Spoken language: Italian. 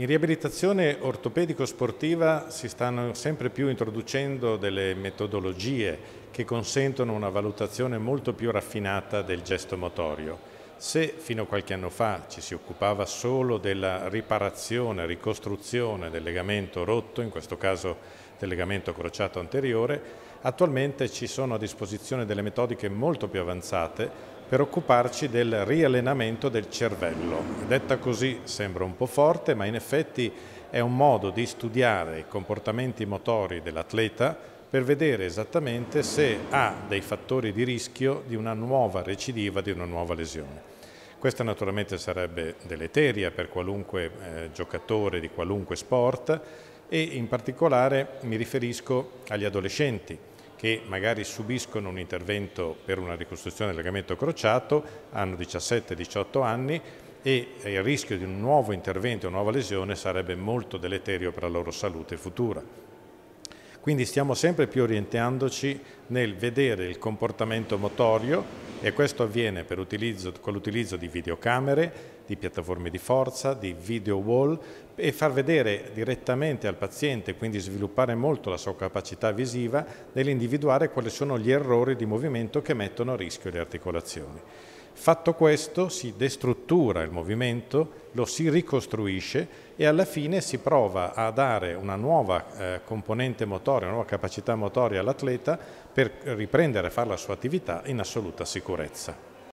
In riabilitazione ortopedico-sportiva si stanno sempre più introducendo delle metodologie che consentono una valutazione molto più raffinata del gesto motorio. Se fino a qualche anno fa ci si occupava solo della riparazione, ricostruzione del legamento rotto, in questo caso del legamento crociato anteriore, attualmente ci sono a disposizione delle metodiche molto più avanzate per occuparci del riallenamento del cervello. Detta così sembra un po' forte, ma in effetti è un modo di studiare i comportamenti motori dell'atleta per vedere esattamente se ha dei fattori di rischio di una nuova recidiva, di una nuova lesione. Questa naturalmente sarebbe deleteria per qualunque eh, giocatore di qualunque sport e in particolare mi riferisco agli adolescenti che magari subiscono un intervento per una ricostruzione del legamento crociato, hanno 17-18 anni e il rischio di un nuovo intervento, una nuova lesione sarebbe molto deleterio per la loro salute futura. Quindi stiamo sempre più orientandoci nel vedere il comportamento motorio e questo avviene con l'utilizzo di videocamere, di piattaforme di forza, di video wall e far vedere direttamente al paziente, quindi sviluppare molto la sua capacità visiva nell'individuare quali sono gli errori di movimento che mettono a rischio le articolazioni. Fatto questo si destruttura il movimento, lo si ricostruisce e alla fine si prova a dare una nuova eh, componente motoria, una nuova capacità motoria all'atleta per riprendere a fare la sua attività in assoluta sicurezza.